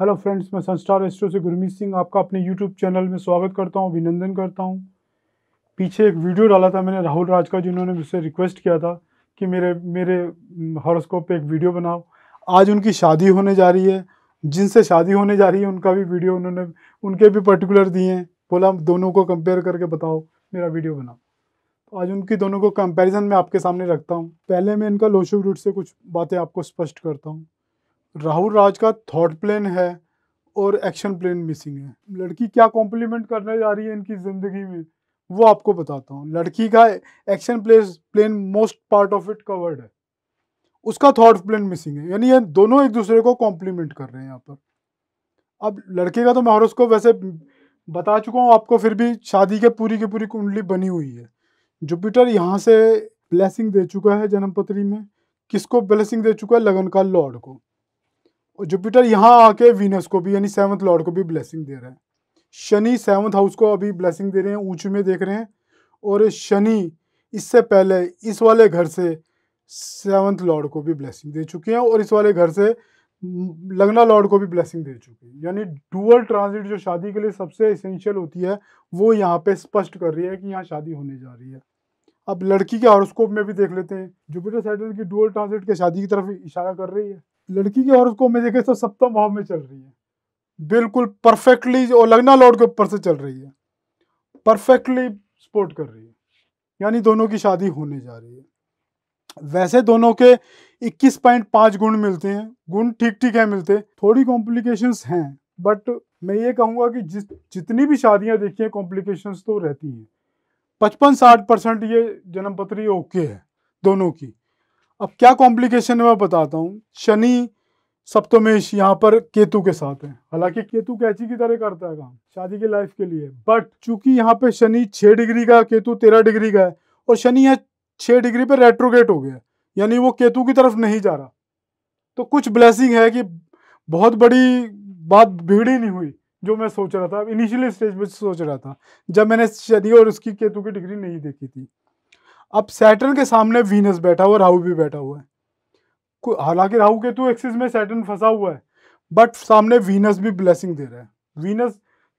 hello friends मैं संस्टार astro से गुरमीत सिंह आपका अपने यूट्यूब चैनल में स्वागत करता हूं अभिनंदन करता हूं पीछे एक वीडियो डाला था मैंने राहुल राज का जिन्होंने मुझसे रिक्वेस्ट किया था कि मेरे मेरे हॉरोस्कोप पे एक वीडियो बनाओ आज उनकी शादी होने जा रही है जिनसे शादी होने जा रही है उनका भी वीडियो उन्होंने उनके भी पर्टिकुलर दिए हैं बोला दोनों को कंपेयर करके बताओ मेरा वीडियो बनाओ तो आज उनकी दोनों को कंपेरिजन मैं आपके सामने रखता हूँ पहले मैं इनका लोशो रूट से कुछ बातें आपको स्पष्ट करता हूँ राहुल राज का थॉट प्लेन है और एक्शन प्लेन मिसिंग है लड़की क्या कॉम्प्लीमेंट करने जा रही है इनकी ज़िंदगी में वो आपको बताता हूँ लड़की का action place plane most part of it covered है उसका थॉट प्लेन मिसिंग है यानी ये दोनों एक दूसरे को कॉम्प्लीमेंट कर रहे हैं यहाँ पर अब लड़के का तो मैं हॉरोस्कोप वैसे बता चुका हूँ आपको फिर भी शादी के पूरी की पूरी कुंडली बनी हुई है जुपिटर यहाँ से ब्लेसिंग दे चुका है जन्म में किसको ब्लेसिंग दे चुका है लगन का लॉर्ड को और जुपिटर यहाँ आके वीनस को भी यानी सेवंथ लॉर्ड को भी ब्लेसिंग दे रहे हैं शनि सेवंथ हाउस को अभी ब्लेसिंग दे रहे हैं ऊंचे में देख रहे हैं और शनि इससे पहले इस वाले घर से सेवंथ लॉर्ड को भी ब्लेसिंग दे चुके हैं और इस वाले घर से लगना लॉर्ड को भी ब्लेसिंग दे चुके हैं यानी डुअल ट्रांजिट जो शादी के लिए सबसे इसेंशियल होती है वो यहाँ पे स्पष्ट कर रही है कि यहाँ शादी होने जा रही है अब लड़की के हॉरोस्कोप में भी देख लेते हैं जुपिटर सैटर्न की डुअल ट्रांजिट के शादी की तरफ इशारा कर रही है लड़की की और उसको मैं देखे तो सप्तम भाव में चल रही है बिल्कुल परफेक्टली और लगना लॉर्ड के ऊपर से चल रही है परफेक्टली सपोर्ट कर रही है यानी दोनों की शादी होने जा रही है वैसे दोनों के 21.5 गुण मिलते हैं गुण ठीक ठीक है मिलते थोड़ी कॉम्प्लिकेशंस हैं बट मैं ये कहूँगा कि जिस जितनी भी शादियाँ देखी हैं कॉम्प्लिकेशंस तो रहती हैं पचपन साठ परसेंट ये जन्मपत्री ओके है दोनों की अब क्या कॉम्प्लिकेशन है मैं बताता हूँ शनि सप्तमेश यहाँ पर केतु के साथ है हालांकि केतु कैची की तरह करता है काम शादी की लाइफ के लिए बट चूंकि यहाँ पे शनि छह डिग्री का केतु तेरह डिग्री का है और शनि यहाँ छह डिग्री पे रेट्रोगेट हो गया यानी वो केतु की तरफ नहीं जा रहा तो कुछ ब्लेसिंग है कि बहुत बड़ी बात भीड़ ही नहीं हुई जो मैं सोच रहा था इनिशियल स्टेज में सोच रहा था जब मैंने शनि और उसकी केतु की डिग्री नहीं देखी थी अब सैटर्न के सामने वीनस बैठा हुआ राहु भी बैठा हुआ है हालांकि राहु केतु एक्सिस में सैटर्न फंसा हुआ है बट सामने वीनस भी ब्लेसिंग दे रहा है वीनस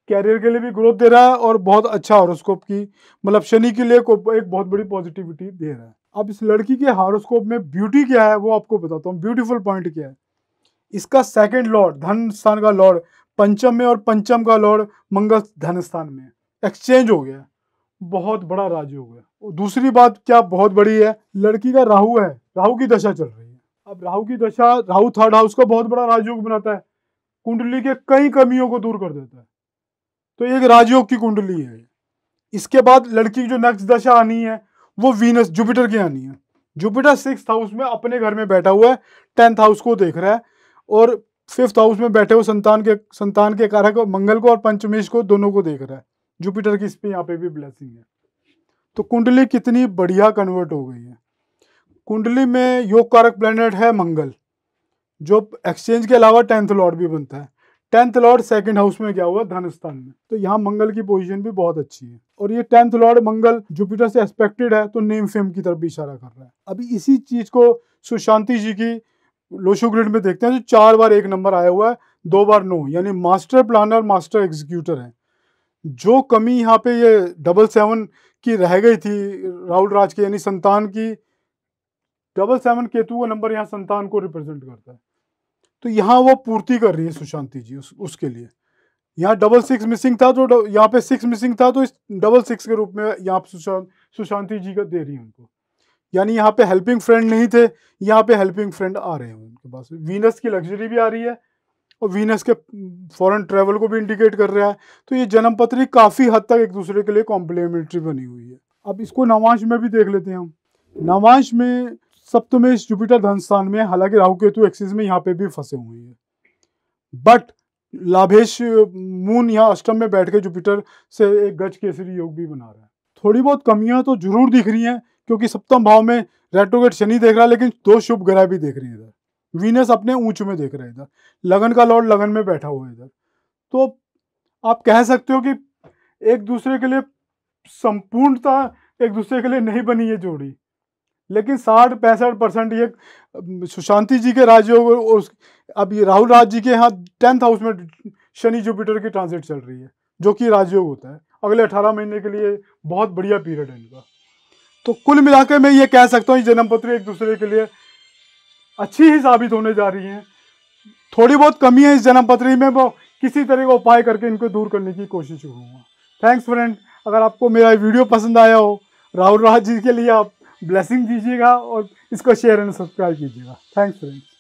कैरियर के लिए भी ग्रोथ दे रहा है और बहुत अच्छा हॉरोस्कोप की मतलब शनि के लिए एक बहुत बड़ी पॉजिटिविटी दे रहा है अब इस लड़की के हॉरोस्कोप में ब्यूटी क्या है वो आपको बताता हूँ ब्यूटीफुल पॉइंट क्या है इसका सेकेंड लॉर्ड धन स्थान का लॉर्ड पंचम में और पंचम का लॉर्ड मंगल धन स्थान में एक्सचेंज हो गया बहुत बड़ा राजयोग है और दूसरी बात क्या बहुत बड़ी है लड़की का राहु है राहु की दशा चल रही है अब राहु की दशा राहु थर्ड हाउस का बहुत बड़ा राजयोग बनाता है कुंडली के कई कमियों को दूर कर देता है तो एक राजयोग की कुंडली है इसके बाद लड़की की जो नेक्स्ट दशा आनी है वो वीनस जुपिटर की आनी है जुपिटर सिक्स हाउस में अपने घर में बैठा हुआ है टेंथ हाउस को देख रहा है और फिफ्थ हाउस में बैठे हुए संतान के संतान के कारक मंगल को और पंचमेश को दोनों को देख रहा है जुपिटर की इस यहाँ पे भी ब्लेसिंग है तो कुंडली कितनी बढ़िया कन्वर्ट हो गई है कुंडली में योग कारक प्लेनेट है मंगल जो एक्सचेंज के अलावा टेंथ लॉर्ड भी बनता है टेंथ लॉर्ड सेकंड हाउस में क्या हुआ धन स्थान में तो यहाँ मंगल की पोजीशन भी बहुत अच्छी है और ये टेंथ लॉर्ड मंगल जुपिटर से एक्सपेक्टेड है तो नेम फेम की तरफ भी इशारा कर रहा है अभी इसी चीज को सुशांति जी की लोशो ग्रिड में देखते हैं जो चार बार एक नंबर आया हुआ है दो बार नो यानी मास्टर प्लानर मास्टर एग्जीक्यूटर है जो कमी यहाँ पे ये डबल सेवन की रह गई थी राहुल राज की यानी संतान की डबल सेवन केतु का नंबर यहाँ संतान को रिप्रेजेंट करता है तो यहाँ वो पूर्ति कर रही है सुशांति जी उस, उसके लिए यहाँ डबल सिक्स मिसिंग था तो यहाँ पे सिक्स मिसिंग था तो इस डबल सिक्स के रूप में यहाँ पे सुशांत सुशांति जी का दे रही है उनको यानी यहाँ पे हेल्पिंग फ्रेंड नहीं थे यहाँ पे हेल्पिंग फ्रेंड आ रहे हैं उनके पास वीनस की लग्जरी भी आ रही है और वीनस के फॉरेन ट्रेवल को भी इंडिकेट कर रहा है तो ये जन्मपत्री काफ़ी हद तक एक दूसरे के लिए कॉम्प्लीमेंट्री बनी हुई है अब इसको नवांश में भी देख लेते हैं हम नवांश में सप्तमेश जुपिटर धन स्थान में हालांकि राहु केतु एक्सिस में यहाँ पे भी फंसे हुए हैं बट लाभेश मून यहाँ अष्टम में बैठ के जुपिटर से एक गज केसरी योग भी बना रहा है थोड़ी बहुत कमियां तो जरूर दिख रही हैं क्योंकि सप्तम भाव में रेट्रोगेट शनि देख रहा है लेकिन दो शुभ ग्रह भी देख रहे हैं इधर वीनस अपने ऊंच में देख रहे इधर लगन का लॉर्ड लगन में बैठा हुआ इधर तो आप कह सकते हो कि एक दूसरे के लिए संपूर्णता एक दूसरे के लिए नहीं बनी है जोड़ी लेकिन साठ पैंसठ परसेंट ये सुशांति जी के राजयोग और उस अब ये राहुल राज जी के यहाँ टेंथ हाउस में शनि जुपिटर की ट्रांजिट चल रही है जो कि राजयोग होता है अगले अठारह महीने के लिए बहुत बढ़िया पीरियड है इनका तो कुल मिलाकर मैं ये कह सकता हूँ ये जन्मपत्री एक दूसरे के लिए अच्छी ही साबित होने जा रही हैं थोड़ी बहुत कमी है इस जन्म पत्री में वो किसी तरह का उपाय करके इनको दूर करने की कोशिश करूँगा थैंक्स फ्रेंड अगर आपको मेरा वीडियो पसंद आया हो राहुल राहत जी के लिए आप ब्लेसिंग दीजिएगा और इसको शेयर एंड सब्सक्राइब कीजिएगा थैंक्स फ्रेंड्स